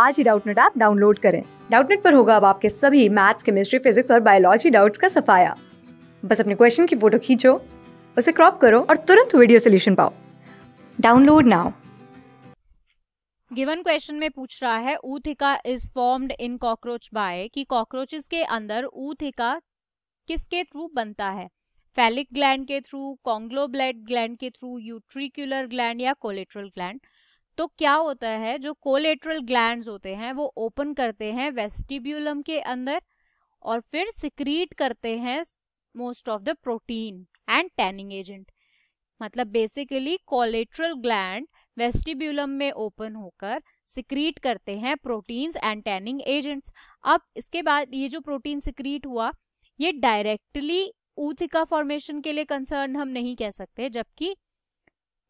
आज ही Doubtnut app download करें डाउटनेट पर होगा अब आपके सभी मैथ्स केमिस्ट्री फिजिक्स और बायोलॉजी डाउट्स का सफाया बस अपने क्वेश्चन की फोटो खींचो उसे क्रॉप करो और तुरंत वीडियो सोल्यूशन पाओ डाउनलोड नाउ गिवन क्वेश्चन में पूछ रहा है ootheca is formed in cockroach by कि कॉकरोचेस के अंदर ऊथिका किसके थ्रू बनता है फैलिक ग्लैंड के थ्रू कॉन्ग्लोब्लेट ग्लैंड के थ्रू यूट्रिक्यूलर ग्लैंड या कोलेट्रल ग्लैंड तो क्या होता है जो कोलेट्रल ग्लैंड होते हैं वो ओपन करते हैं वेस्टिब्यूलम के अंदर और फिर सिक्रीट करते हैं most of the protein and tanning agent मतलब बेसिकली कोलेट्रल ग्लैंड वेस्टिब्यूलम में ओपन होकर सिक्रीट करते हैं प्रोटीन्स एंड टैनिंग एजेंट्स अब इसके बाद ये जो प्रोटीन सिक्रीट हुआ ये डायरेक्टली ऊथिका फॉर्मेशन के लिए कंसर्न हम नहीं कह सकते जबकि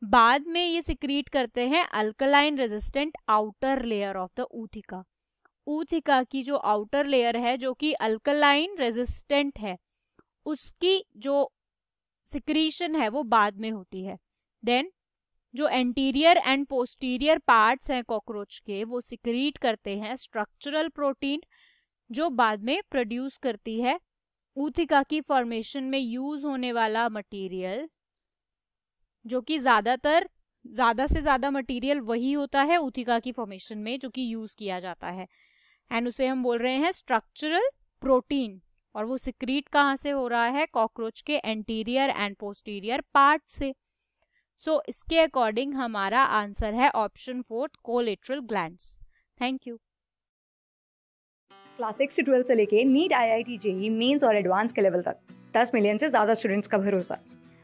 बाद में ये सिक्रीट करते हैं alkaline resistant outer layer of the ootheca ootheca की जो आउटर लेयर है जो कि अल्कलाइन रेजिस्टेंट है उसकी जो सिक्रीशन है वो बाद में होती है देन जो एंटीरियर एंड पोस्टीरियर पार्ट्स हैं कॉकरोच के वो सिक्रीट करते हैं स्ट्रक्चरल प्रोटीन जो बाद में प्रोड्यूस करती है ऊथिका की फॉर्मेशन में यूज होने वाला मटेरियल जो कि ज़्यादातर ज़्यादा से ज़्यादा मटेरियल वही होता है उथिका की फॉर्मेशन में जो कि यूज़ किया जाता है एंड उसे हम बोल रहे हैं स्ट्रक्चरल प्रोटीन और वो सिक्रीट कहाँ से हो रहा है कॉकरोच के एंटीरियर एंड पोस्टीरियर पार्ट से सो so, इसके अकॉर्डिंग हमारा आंसर है option fourth collateral gland thank you class six से ट्वेल्थ से लेके NEET I I T JEE mains और एडवांस के लेवल तक दस मिलियन से ज़्यादा स्टूडेंट्स का भरोसा